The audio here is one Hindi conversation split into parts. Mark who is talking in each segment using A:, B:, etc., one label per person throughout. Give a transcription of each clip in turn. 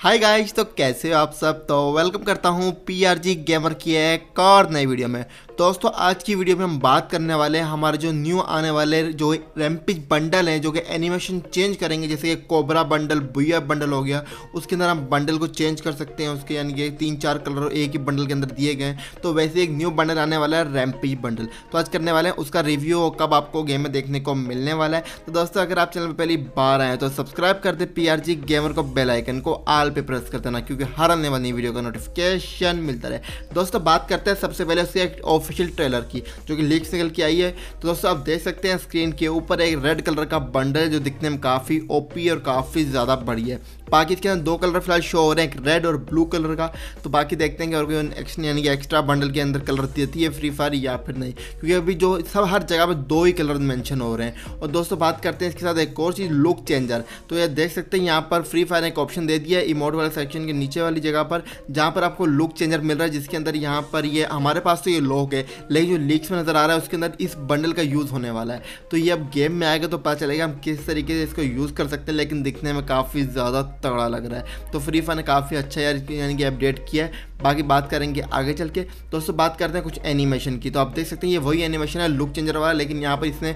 A: हाय गाइज तो कैसे हो आप सब तो वेलकम करता हूँ पीआरजी गेमर की एक और नई वीडियो में दोस्तों आज की वीडियो में हम बात करने वाले हैं हमारे जो न्यू आने वाले जो रैम्पिज बंडल हैं जो कि एनिमेशन चेंज करेंगे जैसे कि कोबरा बंडल बुया बंडल हो गया उसके अंदर हम बंडल को चेंज कर सकते हैं उसके यानी कि तीन चार कलर एक ही बंडल के अंदर दिए गए तो वैसे एक न्यू बंडल आने वाला है रैम्पिज बंडल तो आज करने वाले हैं उसका रिव्यू कब आपको गेम में देखने को मिलने वाला है तो दोस्तों अगर आप चैनल पर पहली बार आए तो सब्सक्राइब कर दे पी गेमर को बेलाइकन को आल पर प्रेस कर देना क्योंकि हर आने वाली वीडियो का नोटिफिकेशन मिलता रहे दोस्तों बात करते हैं सबसे पहले उसके ऑफ ऑफिशियल ट्रेलर की जो कि लीक से निकल के आई है तो दोस्तों आप देख सकते हैं स्क्रीन के ऊपर एक रेड कलर का बंडल है जो दिखने में काफ़ी ओपी और काफ़ी ज़्यादा बड़ी है बाकी इसके अंदर दो कलर फिलहाल शो हो रहे हैं एक रेड और ब्लू कलर का तो बाकी देखते हैं कि और कोई एक्शन यानी कि एक्स्ट्रा बंडल के अंदर कलर देती है फ्री फायर या फिर नहीं क्योंकि अभी जो सब हर जगह पर दो ही कलर मैंशन हो रहे हैं और दोस्तों बात करते हैं इसके साथ एक और चीज़ लुक चेंजर तो यह देख सकते हैं यहाँ पर फ्री फायर एक ऑप्शन दे दिया है इमोट वाले सेक्शन के नीचे वाली जगह पर जहाँ पर आपको लुक चेंजर मिल रहा है जिसके अंदर यहाँ पर ये हमारे पास तो ये लोग सकते लेकिन जो लीक्स में नज़र आ रहा है उसके अंदर इस बंडल का यूज़ होने वाला है तो ये अब गेम में आएगा तो पता चलेगा हम किस तरीके से इसको यूज़ कर सकते हैं लेकिन दिखने में काफ़ी ज़्यादा तगड़ा लग रहा है तो फ्री फायर ने काफ़ी अच्छा यार यानी कि अपडेट किया है बाकी बात करेंगे आगे चल के दोस्तों बात करते हैं कुछ एनिमेशन की तो आप देख सकते हैं ये वही एनिमेशन है लुक चेंजर वाला लेकिन यहाँ पर इसने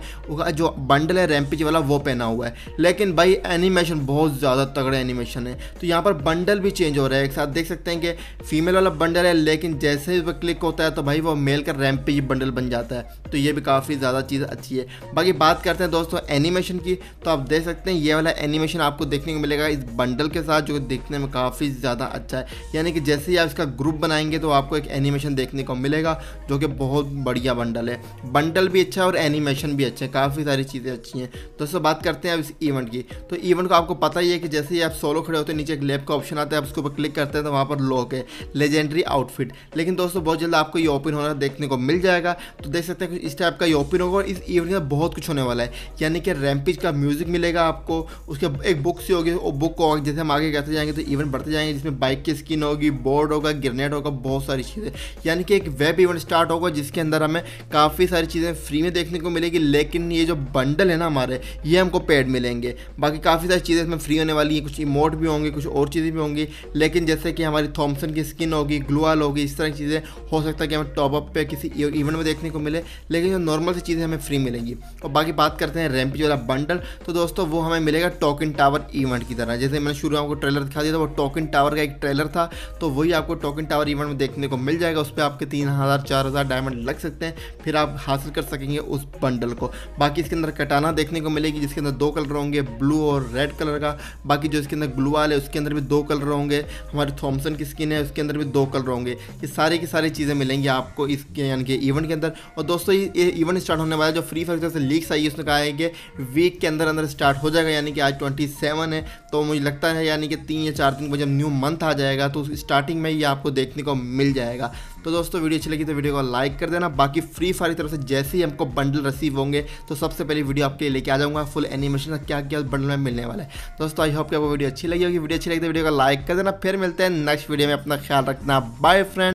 A: जो बंडल है रैम्पिज वाला वो पहना हुआ है लेकिन भाई एनिमेशन बहुत ज़्यादा तगड़े एनिमेशन है तो यहाँ पर बंडल भी चेंज हो रहा है एक साथ देख सकते हैं कि फीमेल वाला बंडल है लेकिन जैसे ही क्लिक होता है तो भाई वो मेल का इसका रैमपेज बंडल बन जाता है तो ये भी काफ़ी ज़्यादा चीज़ अच्छी है बाकी बात करते हैं दोस्तों एनिमेशन की तो आप देख सकते हैं ये वाला एनिमेशन आपको देखने को मिलेगा इस बंडल के साथ जो देखने में काफ़ी ज़्यादा अच्छा है यानी कि जैसे ही आप इसका ग्रुप बनाएंगे तो आपको एक एनिमेशन देखने को मिलेगा जो कि बहुत बढ़िया बंडल है बंडल भी अच्छा है और एनिमेशन भी अच्छा है काफ़ी सारी चीज़ें अच्छी हैं दोस्तों बात करते हैं अब इस इवेंट की तो इवेंट को आपको पता ही है कि जैसे ही आप सोलो खड़े होते हैं नीचे एक लेप का ऑप्शन आता है आप उसके ऊपर क्लिक करते हैं तो वहाँ पर लॉक है लेजेंडरी आउटफिट लेकिन दोस्तों बहुत जल्द आपको ये ओपन होना देखने देखने को मिल जाएगा तो देख सकते हैं इस टाइप का ये ओपन होगा और इस इवेंट में बहुत कुछ होने वाला है यानी कि रैम्पिज का म्यूजिक मिलेगा आपको उसके एक बुक सी होगी वो बुक को जैसे हम आगे कहते जाएंगे तो इवेंट बढ़ते जाएंगे जिसमें बाइक की स्किन होगी बोर्ड होगा ग्रेनेड होगा बहुत सारी चीज़ें यानी कि एक वेब इवेंट स्टार्ट होगा जिसके अंदर हमें काफ़ी सारी चीज़ें फ्री में देखने को मिलेगी लेकिन ये जो बंडल है ना हमारे ये हमको पेड मिलेंगे बाकी काफ़ी सारी चीज़ें इसमें फ्री होने वाली हैं कुछ इमोट भी होंगे कुछ और चीज़ें भी होंगी लेकिन जैसे कि हमारी थॉमसन की स्किन होगी ग्लोअल होगी इस तरह की चीज़ें हो सकता है कि हमें टॉपअप पे या किसी इवेंट e- में देखने को मिले लेकिन जो नॉर्मल सी चीज़ें हमें फ्री मिलेंगी और बाकी बात करते हैं रैम्पेज वाला बंडल तो दोस्तों वो हमें मिलेगा टोकन टावर इवेंट की तरह जैसे मैंने शुरू में आपको ट्रेलर दिखा दिया था वो टोकन टावर का एक ट्रेलर था तो वही आपको टोकन टावर इवेंट में देखने को मिल जाएगा उस पर आपके तीन हज़ार चार हज़ार डायमंड लग सकते हैं फिर आप हासिल कर सकेंगे उस बंडल को बाकी इसके अंदर कटाना देखने को मिलेगी जिसके अंदर दो कलर होंगे ब्लू और रेड कलर का बाकी जो इसके अंदर ग्लू वाले उसके अंदर भी दो कलर होंगे हमारे थॉमसन की स्किन है उसके अंदर भी दो कलर होंगे ये सारी की सारी चीज़ें मिलेंगी आपको इस यानी कि इवेंट के अंदर और दोस्तों ये इवेंट स्टार्ट होने वाला जो फ्री फायर से लीक्स आई है उसने कहा है कि वीक के अंदर अंदर स्टार्ट हो जाएगा यानी कि आज ट्वेंटी सेवन है तो मुझे लगता है यानी कि तीन या चार दिन को जब न्यू मंथ आ जाएगा तो स्टार्टिंग में ही आपको देखने को मिल जाएगा तो दोस्तों वीडियो अच्छी लगी तो वीडियो को लाइक कर देना बाकी फ्री फायर की तरफ से जैसे ही हमको बंडल रिसीव होंगे तो सबसे पहले वीडियो आपके लिए लेके आ जाऊँगा फुल एनिमेशन का क्या क्या बंडल में मिलने वाला है दोस्तों आई होप कि आपको वीडियो अच्छी लगी होगी वीडियो अच्छी लगी तो वीडियो को लाइक कर देना फिर मिलते हैं नेक्स्ट वीडियो में अपना ख्याल रखना बाय फ्रेंड